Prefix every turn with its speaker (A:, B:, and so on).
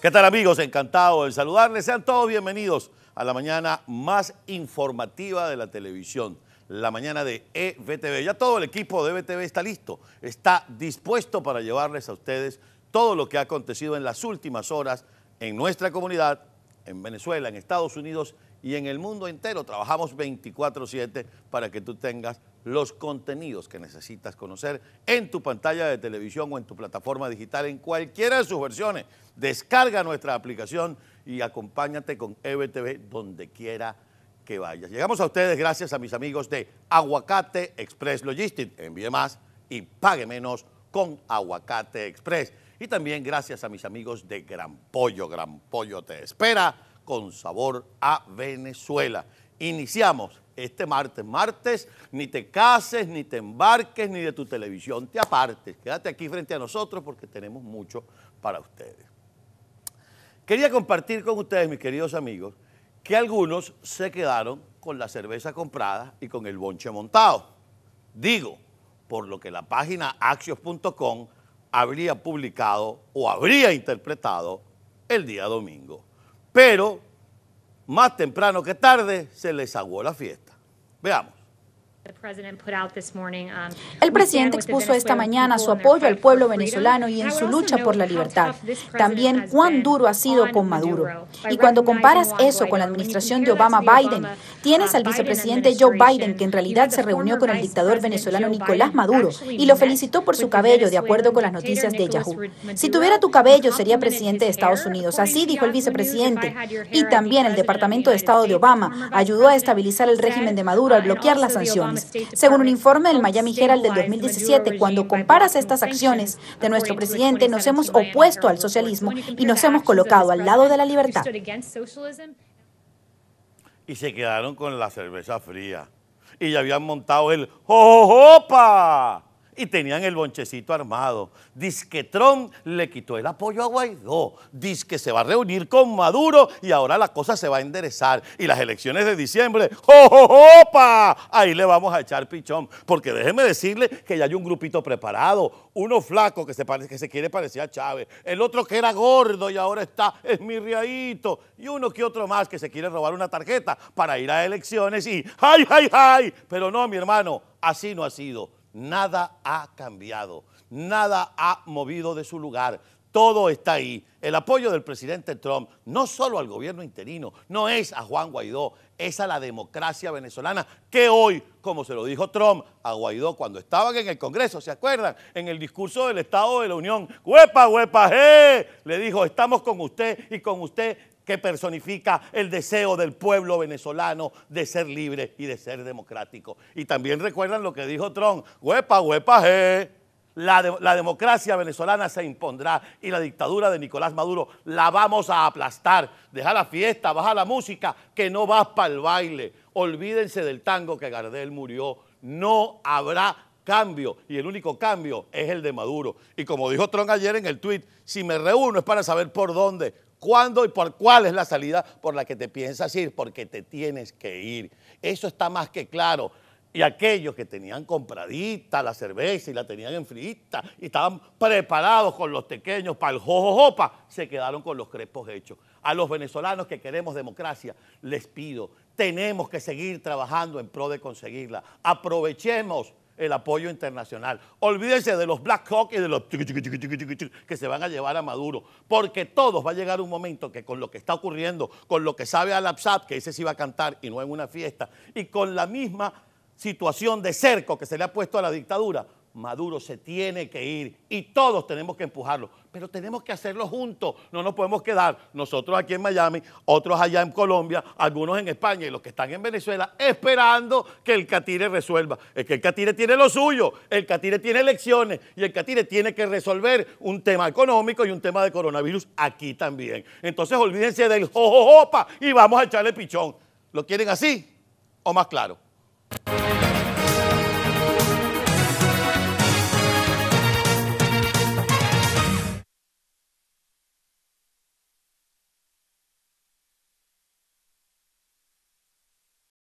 A: ¿Qué tal amigos? Encantado de saludarles. Sean todos bienvenidos a la mañana más informativa de la televisión, la mañana de EBTV. Ya todo el equipo de EBTV está listo, está dispuesto para llevarles a ustedes todo lo que ha acontecido en las últimas horas en nuestra comunidad, en Venezuela, en Estados Unidos y en el mundo entero trabajamos 24/7 para que tú tengas los contenidos que necesitas conocer en tu pantalla de televisión o en tu plataforma digital, en cualquiera de sus versiones. Descarga nuestra aplicación y acompáñate con EBTV donde quiera que vayas. Llegamos a ustedes gracias a mis amigos de Aguacate Express Logistics. Envíe más y pague menos con Aguacate Express. Y también gracias a mis amigos de Gran Pollo. Gran Pollo te espera con sabor a Venezuela. Iniciamos este martes. Martes, ni te cases, ni te embarques, ni de tu televisión te apartes. Quédate aquí frente a nosotros porque tenemos mucho para ustedes. Quería compartir con ustedes, mis queridos amigos, que algunos se quedaron con la cerveza comprada y con el bonche montado. Digo, por lo que la página axios.com habría publicado o habría interpretado el día domingo pero más temprano que tarde se les aguó la fiesta. Veamos.
B: Um, el presidente expuso esta mañana su apoyo al pueblo venezolano y en su lucha por la libertad. También cuán duro ha sido con Maduro. Y cuando comparas eso con la administración de Obama-Biden, tienes uh, al vicepresidente Joe Biden, que en realidad se reunió con el dictador venezolano Nicolás Maduro y lo felicitó por su cabello, de acuerdo con las noticias de Yahoo. Si tuviera tu cabello, sería presidente de Estados Unidos. Así dijo el vicepresidente. Y también el Departamento de Estado de Obama ayudó a estabilizar el régimen de Maduro al bloquear las sanciones. Según un informe del Miami Herald del 2017, cuando comparas estas acciones de nuestro presidente, nos hemos opuesto al socialismo y nos hemos colocado al lado de la libertad.
A: Y se quedaron con la cerveza fría. Y ya habían montado el y tenían el bonchecito armado. Disque Trump le quitó el apoyo a Guaidó. Disque se va a reunir con Maduro y ahora la cosa se va a enderezar. Y las elecciones de diciembre, ¡opa! Ahí le vamos a echar pichón. Porque déjeme decirle que ya hay un grupito preparado. Uno flaco que se, que se quiere parecer a Chávez. El otro que era gordo y ahora está esmirriadito. Y uno que otro más que se quiere robar una tarjeta para ir a elecciones y ¡ay, ay, ay! Pero no, mi hermano, así no ha sido. Nada ha cambiado, nada ha movido de su lugar. Todo está ahí. El apoyo del presidente Trump, no solo al gobierno interino, no es a Juan Guaidó, es a la democracia venezolana, que hoy, como se lo dijo Trump a Guaidó cuando estaban en el Congreso, ¿se acuerdan? En el discurso del Estado de la Unión, huepa, huepa, je, le dijo, estamos con usted y con usted que personifica el deseo del pueblo venezolano de ser libre y de ser democrático. Y también recuerdan lo que dijo Tron, huepa, huepa, je. La, democracia venezolana se impondrá y la dictadura de Nicolás Maduro la vamos a aplastar. Deja la fiesta, baja la música, que no vas para el baile. Olvídense del tango que Gardel murió. No habrá cambio y el único cambio es el de Maduro. Y como dijo Tron ayer en el tweet, si me reúno es para saber por dónde, cuándo y por cuál es la salida por la que te piensas ir, porque te tienes que ir. Eso está más que claro. Y aquellos que tenían compradita la cerveza y la tenían enfriita y estaban preparados con los pequeños para el jojojopa, se quedaron con los crepos hechos. A los venezolanos que queremos democracia, les pido, tenemos que seguir trabajando en pro de conseguirla. Aprovechemos el apoyo internacional. Olvídense de los Black Hawk y de los que se van a llevar a Maduro, porque todos va a llegar un momento que con lo que está ocurriendo, con lo que sabe al que ese sí va a cantar y no en una fiesta, y con la misma situación de cerco que se le ha puesto a la dictadura, Maduro se tiene que ir y todos tenemos que empujarlo, pero tenemos que hacerlo juntos, no nos podemos quedar nosotros aquí en Miami, otros allá en Colombia, algunos en España y los que están en Venezuela esperando que el Catire resuelva. Es que el Catire tiene lo suyo, el Catire tiene elecciones y el Catire tiene que resolver un tema económico y un tema de coronavirus aquí también. Entonces olvídense del jojojopa y vamos a echarle pichón. ¿Lo quieren así o más claro?